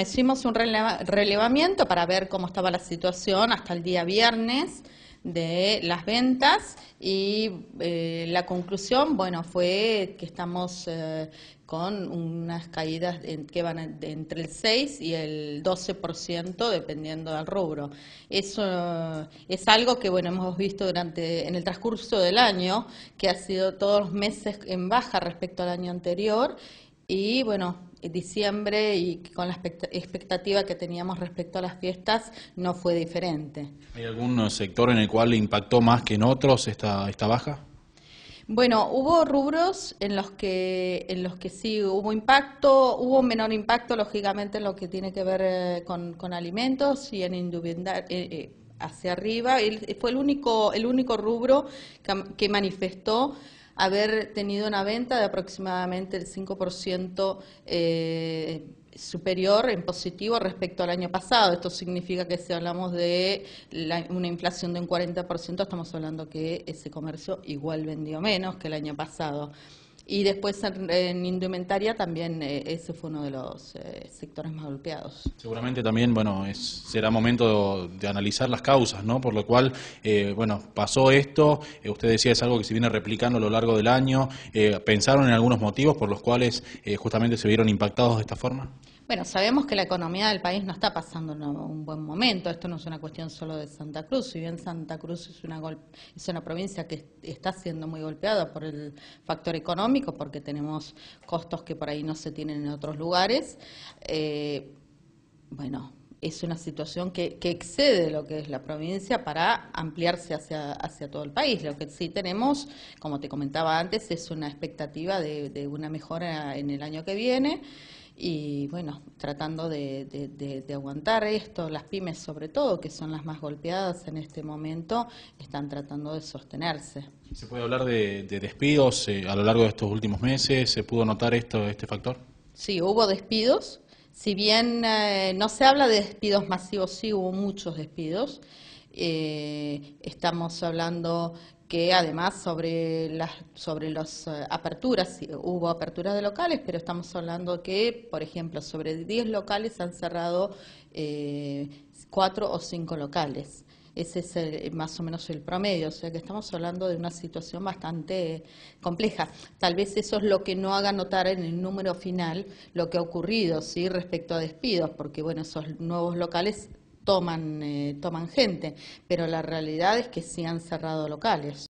Hicimos un relevamiento para ver cómo estaba la situación hasta el día viernes de las ventas y eh, la conclusión, bueno, fue que estamos eh, con unas caídas que van entre el 6 y el 12% dependiendo del rubro. Eso es algo que bueno hemos visto durante en el transcurso del año, que ha sido todos los meses en baja respecto al año anterior y bueno, diciembre y con la expectativa que teníamos respecto a las fiestas no fue diferente. ¿Hay algún eh, sector en el cual impactó más que en otros esta, esta baja? Bueno, hubo rubros en los que en los que sí hubo impacto, hubo menor impacto lógicamente en lo que tiene que ver eh, con, alimentos y en indubendar eh, hacia arriba, fue el único, el único rubro que manifestó haber tenido una venta de aproximadamente el 5% eh, superior en positivo respecto al año pasado. Esto significa que si hablamos de una inflación de un 40%, estamos hablando que ese comercio igual vendió menos que el año pasado. Y después en, indumentaria también eh, ese fue uno de los eh, sectores más golpeados. Seguramente también, bueno, es, será momento de, analizar las causas, ¿no? Por lo cual, eh, bueno, pasó esto, usted decía es algo que se viene replicando a lo largo del año, ¿pensaron en algunos motivos por los cuales justamente se vieron impactados de esta forma? Bueno, sabemos que la economía del país no está pasando un buen momento. Esto no es una cuestión solo de Santa Cruz. Si bien Santa Cruz es una, es una provincia que está siendo muy golpeada por el factor económico, porque tenemos costos que por ahí no se tienen en otros lugares. Eh, bueno, es una situación que, excede lo que es la provincia para ampliarse hacia, hacia todo el país. Lo que sí tenemos, como te comentaba antes, es una expectativa de una mejora en el año que viene y bueno, tratando de, aguantar esto, las pymes sobre todo, que son las más golpeadas en este momento, están tratando de sostenerse. ¿Se puede hablar de, despidos eh, a lo largo de estos últimos meses? ¿Se pudo notar esto, este factor? Sí, hubo despidos. Si bien eh, no se habla de despidos masivos, sí hubo muchos despidos. Eh, estamos hablando que además sobre las sobre los eh, aperturas, hubo aperturas de locales, pero estamos hablando que, por ejemplo, sobre 10 locales han cerrado eh, 4 o 5 locales. Ese es más o menos el promedio, o sea que estamos hablando de una situación bastante compleja. Tal vez eso es lo que no haga notar en el número final lo que ha ocurrido ¿sí? respecto a despidos, porque bueno, esos nuevos locales toman, eh, toman gente, pero la realidad es que sí han cerrado locales.